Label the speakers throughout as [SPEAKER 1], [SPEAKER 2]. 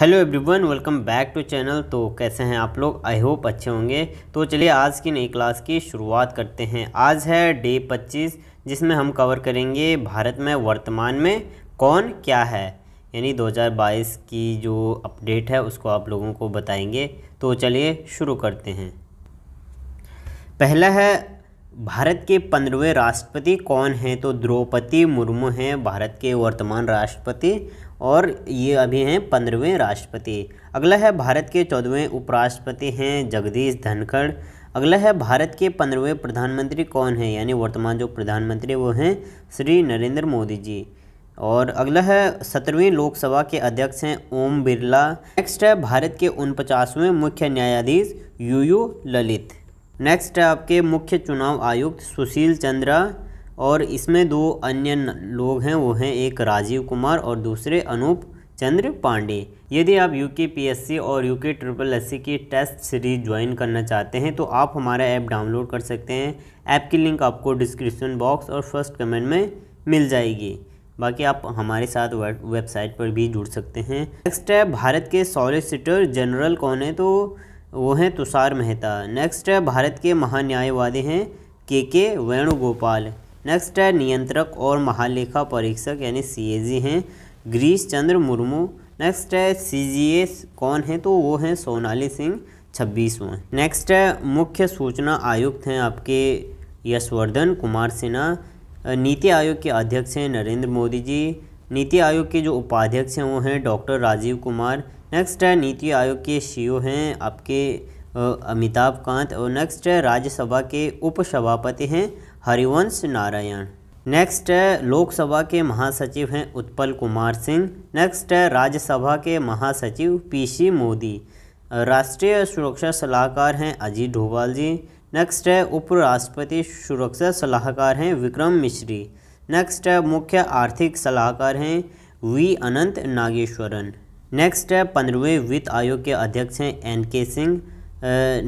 [SPEAKER 1] hello everyone welcome back to channel तो कैसे हैं आप लोग आई होप अच्छे होंगे तो चलिए आज की नई क्लास की शुरुआत करते हैं आज है डे 25 जिसमें हम कवर करेंगे भारत में वर्तमान में कौन क्या है यानी 2022 की जो अपडेट है उसको आप लोगों को बताएंगे तो चलिए शुरू करते हैं पहला है भारत के पंद्रहवें राष्ट्रपति कौन हैं तो द्रौपदी मुर्मू हैं भारत के वर्तमान राष्ट्रपति और ये अभी हैं पंद्रहवें राष्ट्रपति अगला है भारत के चौदहवें उपराष्ट्रपति हैं जगदीश धनखड़ अगला है भारत के पंद्रहवें प्रधानमंत्री कौन है यानी वर्तमान जो प्रधानमंत्री वो हैं श्री नरेंद्र मोदी जी और अगला है सत्रहवीं लोकसभा के अध्यक्ष हैं ओम बिरला नेक्स्ट है भारत के उनपचासवें मुख्य न्यायाधीश यू यू ललित नेक्स्ट है आपके मुख्य चुनाव आयुक्त सुशील चंद्रा और इसमें दो अन्य लोग हैं वो हैं एक राजीव कुमार और दूसरे अनूप चंद्र पांडे यदि आप यू के पी एस सी और यू के ट्रिपल एस सी की टेस्ट सीरीज ज्वाइन करना चाहते हैं तो आप हमारा ऐप डाउनलोड कर सकते हैं ऐप की लिंक आपको डिस्क्रिप्शन बॉक्स और फर्स्ट कमेंट में मिल जाएगी बाकी आप हमारे साथ वेबसाइट पर भी जुड़ सकते हैं नेक्स्ट है भारत के सॉलिसिटर जनरल कौन है तो वो हैं तुषार मेहता नेक्स्ट है भारत के महान्यायवादी हैं के के वेणुगोपाल नेक्स्ट है नियंत्रक और महालेखा परीक्षक यानी सी हैं गिरीश चंद्र मुर्मू नेक्स्ट है सी कौन है तो वो हैं सोनाली सिंह छब्बीसवें नेक्स्ट है मुख्य सूचना आयुक्त हैं आपके यशवर्धन कुमार सिन्हा नीति आयोग के अध्यक्ष हैं नरेंद्र मोदी जी नीति आयोग के जो उपाध्यक्ष हैं वो हैं डॉक्टर राजीव कुमार नेक्स्ट है नीति आयोग के ओ e हैं आपके अमिताभ कांत और नेक्स्ट है राज्यसभा के उपसभापति हैं हरिवंश नारायण नेक्स्ट है लोकसभा के महासचिव हैं उत्पल कुमार सिंह नेक्स्ट है राज्यसभा के महासचिव पीसी मोदी राष्ट्रीय सुरक्षा सलाहकार हैं अजीत डोभाल जी नेक्स्ट है उपराष्ट्रपति सुरक्षा सलाहकार हैं विक्रम मिश्री नेक्स्ट है मुख्य आर्थिक सलाहकार हैं वी अनंत नागेश्वरन नेक्स्ट है पंद्रहवें वित्त आयोग के अध्यक्ष हैं एन के सिंह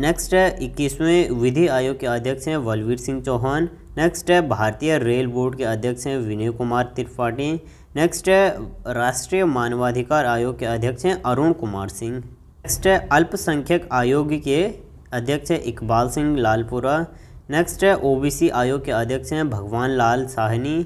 [SPEAKER 1] नेक्स्ट है इक्कीसवें विधि आयोग के अध्यक्ष हैं बलवीर सिंह चौहान नेक्स्ट है भारतीय रेल बोर्ड के अध्यक्ष हैं विनय कुमार त्रिपाठी नेक्स्ट है राष्ट्रीय मानवाधिकार आयोग के अध्यक्ष हैं अरुण कुमार सिंह नेक्स्ट है अल्पसंख्यक आयोग के अध्यक्ष हैं इकबाल सिंह लालपुरा नेक्स्ट है ओबीसी आयोग के अध्यक्ष हैं भगवान लाल साहनी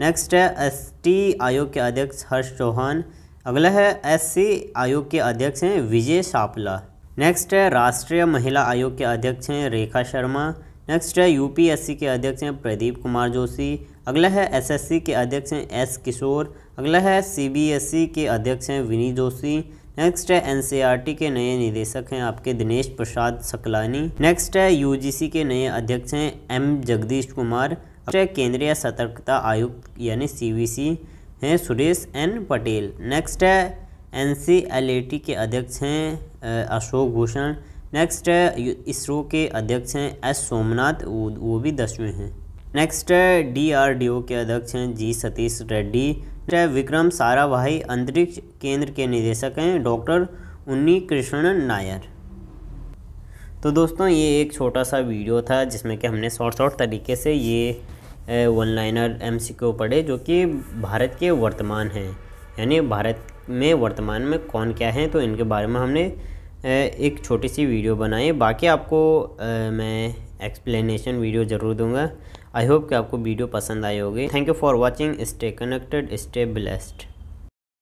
[SPEAKER 1] नेक्स्ट है एसटी आयोग के अध्यक्ष हर्ष चौहान अगला है एससी आयोग के अध्यक्ष हैं विजय सापला नेक्स्ट है राष्ट्रीय महिला आयोग के अध्यक्ष हैं रेखा शर्मा नेक्स्ट है यूपीएससी के अध्यक्ष हैं प्रदीप कुमार जोशी अगला है एसएससी के अध्यक्ष हैं एस किशोर अगला है सीबीएसई e के अध्यक्ष हैं विनी जोशी नेक्स्ट है एनसीईआरटी e के नए निदेशक हैं आपके दिनेश प्रसाद सकलानी नेक्स्ट है यूजीसी के नए अध्यक्ष हैं एम जगदीश कुमार केंद्रीय सतर्कता आयुक्त यानी सी हैं सुरेश एन पटेल नेक्स्ट है एन के अध्यक्ष हैं अशोक भूषण नेक्स्ट है इसरो के अध्यक्ष हैं एस सोमनाथ वो, भी दसवें हैं नेक्स्ट है डीआरडीओ के अध्यक्ष हैं जी सतीश रेड्डी विक्रम साराभाई अंतरिक्ष केंद्र के निदेशक हैं डॉक्टर उन्नी कृष्ण नायर तो दोस्तों ये एक छोटा सा वीडियो था जिसमें कि हमने शॉर्ट शॉर्ट तरीके से ये वन लाइनर एम पढ़े जो कि भारत के वर्तमान हैं यानी भारत में वर्तमान में कौन क्या है तो इनके बारे में हमने एक छोटी सी वीडियो बनाए बाकी आपको आ, मैं एक्सप्लेनेशन वीडियो ज़रूर दूंगा आई होप कि आपको वीडियो पसंद आई होगी thank you for watching stay connected stay blessed